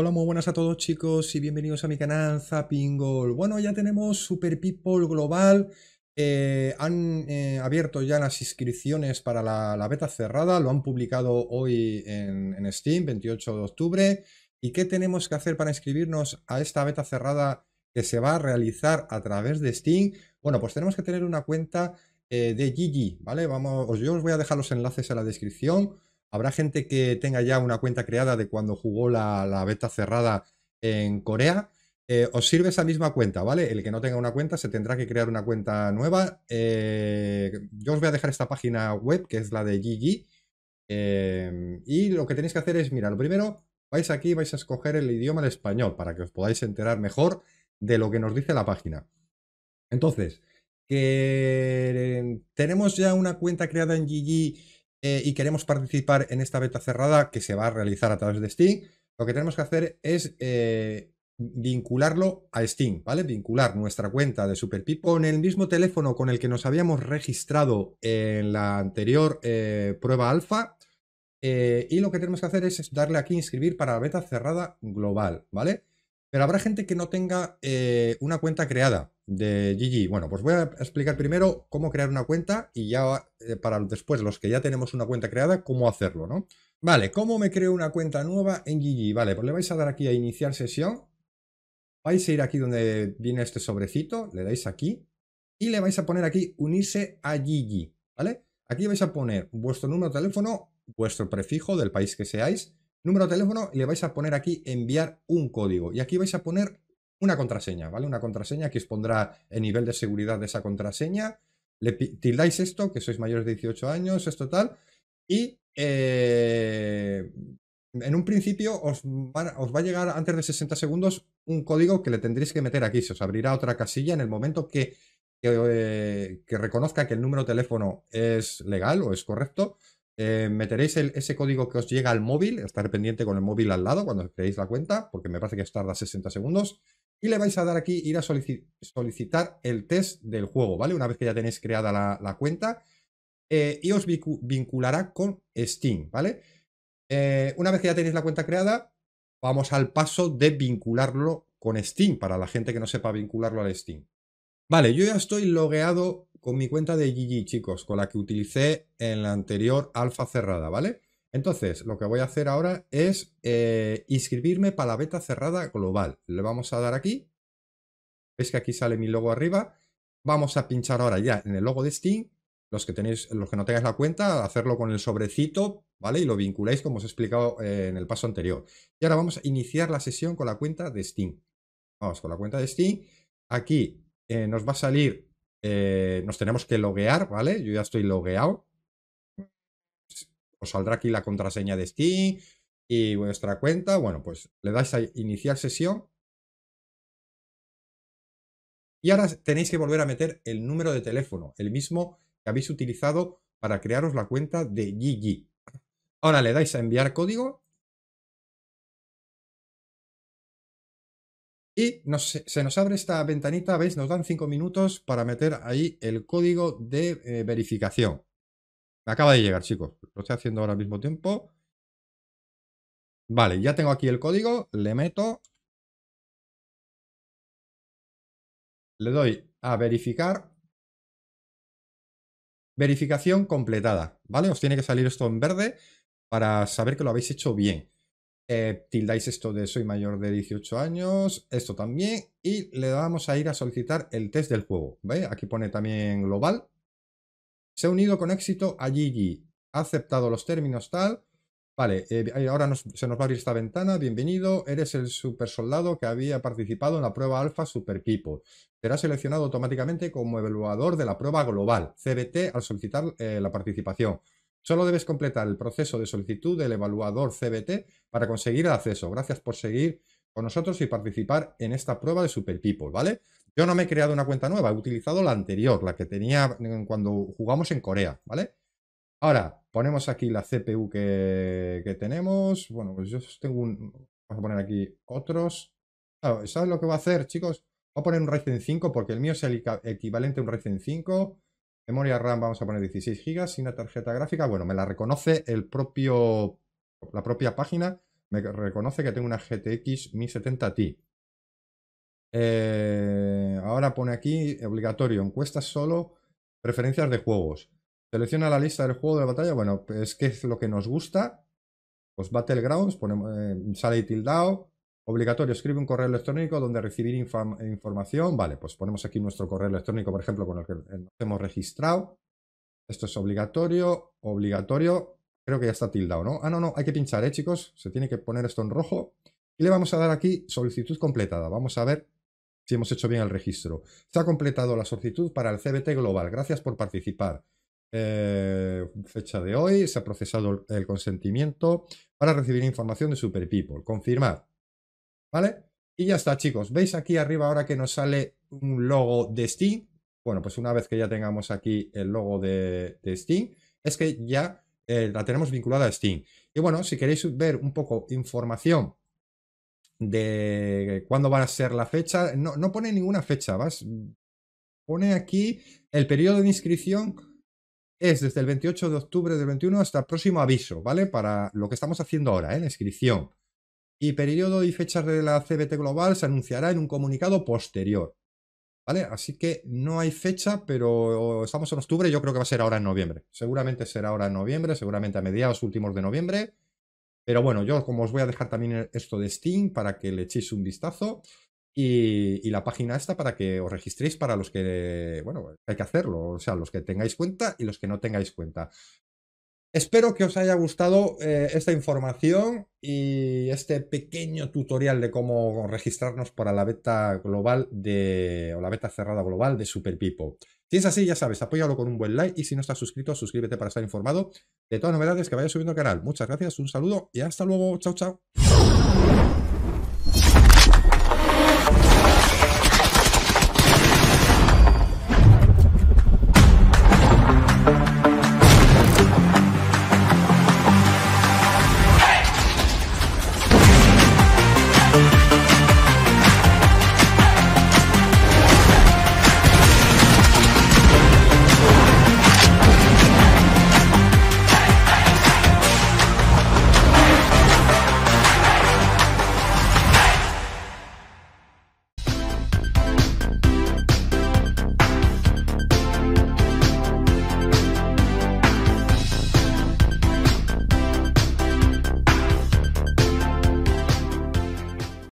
Hola, muy buenas a todos chicos y bienvenidos a mi canal zappingol Bueno, ya tenemos Super People Global. Eh, han eh, abierto ya las inscripciones para la, beta cerrada. Lo han publicado hoy en, Steam, 28 de octubre. ¿Y qué tenemos que hacer para inscribirnos a esta beta cerrada que se va a realizar a través de Steam? Bueno, pues tenemos que tener una cuenta eh, de Gigi, ¿vale? Vamos, yo os voy a dejar los enlaces en la descripción Habrá gente que tenga ya una cuenta creada de cuando jugó la, beta cerrada en Corea. Eh, os sirve esa misma cuenta, ¿vale? El que no tenga una cuenta se tendrá que crear una cuenta nueva. Eh, yo os voy a dejar esta página web, que es la de GG. Eh, y lo que tenéis que hacer es, mira, lo primero, vais aquí, vais a escoger el idioma el español para que os podáis enterar mejor de lo que nos dice la página. Entonces, que tenemos ya una cuenta creada en GG eh, y queremos participar en esta beta cerrada que se va a realizar a través de Steam, lo que tenemos que hacer es eh, vincularlo a Steam, ¿vale? Vincular nuestra cuenta de SuperPip con el mismo teléfono con el que nos habíamos registrado en la anterior eh, prueba alfa. y lo que tenemos que hacer es darle aquí inscribir para la beta cerrada global, ¿vale? Pero habrá gente que no tenga eh, una cuenta creada de Gigi. Bueno, pues voy a explicar primero cómo crear una cuenta y ya eh, para después los que ya tenemos una cuenta creada, cómo hacerlo, ¿no? Vale, ¿cómo me creo una cuenta nueva en Gigi? Vale, pues le vais a dar aquí a iniciar sesión. Vais a ir aquí donde viene este sobrecito, le dais aquí y le vais a poner aquí unirse a Gigi, ¿vale? Aquí vais a poner vuestro número de teléfono, vuestro prefijo del país que seáis número de teléfono y le vais a poner aquí enviar un código. Y aquí vais a poner una contraseña, ¿vale? Una contraseña que os pondrá el nivel de seguridad de esa contraseña. Le tildáis esto, que sois mayores de 18 años, esto tal. Y eh, en un principio os va, os va a llegar antes de 60 segundos un código que le tendréis que meter aquí. Se os abrirá otra casilla en el momento que que, eh, que, reconozca que el número de teléfono es legal o es correcto, eh, meteréis ese código que os llega al móvil, estar pendiente con el móvil al lado cuando creéis la cuenta, porque me parece que tarda 60 segundos, y le vais a dar aquí ir a solicitar el test del juego, ¿vale? Una vez que ya tenéis creada la, cuenta, eh, y os vinculará con Steam, ¿vale? Eh, una vez que ya tenéis la cuenta creada, vamos al paso de vincularlo con Steam, para la gente que no sepa vincularlo al Steam. Vale, yo ya estoy logueado con mi cuenta de GG, chicos, con la que utilicé en la anterior alfa cerrada, ¿vale? Entonces, lo que voy a hacer ahora es eh, inscribirme para la beta cerrada global. Le vamos a dar aquí. Veis que aquí sale mi logo arriba. Vamos a pinchar ahora ya en el logo de Steam. Los que, tenéis, los que no tengáis la cuenta, hacerlo con el sobrecito, ¿vale? Y lo vinculáis como os he explicado eh, en el paso anterior. Y ahora vamos a iniciar la sesión con la cuenta de Steam. Vamos con la cuenta de Steam. Aquí eh, nos va a salir eh, nos tenemos que loguear, ¿vale? Yo ya estoy logueado. Os saldrá aquí la contraseña de Steam y vuestra cuenta. Bueno, pues le dais a iniciar sesión. Y ahora tenéis que volver a meter el número de teléfono, el mismo que habéis utilizado para crearos la cuenta de GG. Ahora le dais a enviar código Y se nos abre esta ventanita, veis, nos dan 5 minutos para meter ahí el código de eh, verificación. acaba de llegar, chicos. Lo estoy haciendo ahora al mismo tiempo. Vale, ya tengo aquí el código, le meto. Le doy a verificar. Verificación completada, ¿vale? Os tiene que salir esto en verde para saber que lo habéis hecho bien. Eh, tildáis esto de soy mayor de 18 años, esto también, y le vamos a ir a solicitar el test del juego, Aquí pone también global. Se ha unido con éxito a Gigi, ha aceptado los términos tal, Vale, eh, ahora se nos va a abrir esta ventana. Bienvenido, eres el super soldado que había participado en la prueba alfa Super People. Será seleccionado automáticamente como evaluador de la prueba global, CBT, al solicitar eh, la participación. Solo debes completar el proceso de solicitud del evaluador CBT para conseguir el acceso. Gracias por seguir con nosotros y participar en esta prueba de Super People, ¿vale? Yo no me he creado una cuenta nueva, he utilizado la anterior, la que tenía cuando jugamos en Corea, ¿vale? Ahora, ponemos aquí la CPU que, tenemos. Bueno, pues yo tengo un... Vamos a poner aquí otros. ¿Sabes lo que va a hacer, chicos? Voy a poner un Ryzen 5 porque el mío es el equivalente a un Ryzen 5. Memoria RAM vamos a poner 16 GB sin una tarjeta gráfica. Bueno, me la reconoce el propio, la propia página. Me reconoce que tengo una GTX 1070 Ti. Eh, ahora pone aquí obligatorio, encuestas solo, preferencias de juegos. Selecciona la lista del juego de batalla. Bueno, es pues, que es lo que nos gusta. Pues Battlegrounds, ponemos, eh, sale y tildado. Obligatorio, escribe un correo electrónico donde recibir información. Vale, pues ponemos aquí nuestro correo electrónico, por ejemplo, con el que nos hemos registrado. Esto es obligatorio, obligatorio. Creo que ya está tildado, ¿no? Ah, no, no, hay que pinchar, ¿eh, chicos? Se tiene que poner esto en rojo. Y le vamos a dar aquí solicitud completada. Vamos a ver si hemos hecho bien el registro. Se ha completado la solicitud para el CBT Global. Gracias por participar. Eh, fecha de hoy, se ha procesado el consentimiento para recibir información de Super People. Confirmar. ¿vale? Y ya está, chicos. ¿Veis aquí arriba ahora que nos sale un logo de Steam? Bueno, pues una vez que ya tengamos aquí el logo de, Steam, es que ya eh, la tenemos vinculada a Steam. Y bueno, si queréis ver un poco información de cuándo va a ser la fecha, no, pone ninguna fecha, ¿vas? Pone aquí el periodo de inscripción es desde el 28 de octubre del 21 hasta el próximo aviso, ¿vale? Para lo que estamos haciendo ahora, ¿eh? La inscripción y periodo y fecha de la CBT global se anunciará en un comunicado posterior. ¿Vale? Así que no hay fecha, pero estamos en octubre, yo creo que va a ser ahora en noviembre. Seguramente será ahora en noviembre, seguramente a mediados últimos de noviembre. Pero bueno, yo como os voy a dejar también esto de Steam para que le echéis un vistazo y, y la página esta para que os registréis para los que, bueno, hay que hacerlo, o sea, los que tengáis cuenta y los que no tengáis cuenta. Espero que os haya gustado eh, esta información y este pequeño tutorial de cómo registrarnos para la beta global de, o la beta cerrada global de Super People. Si es así, ya sabes, apóyalo con un buen like y si no estás suscrito, suscríbete para estar informado de todas las novedades que vaya subiendo al canal. Muchas gracias, un saludo y hasta luego. Chao, chao.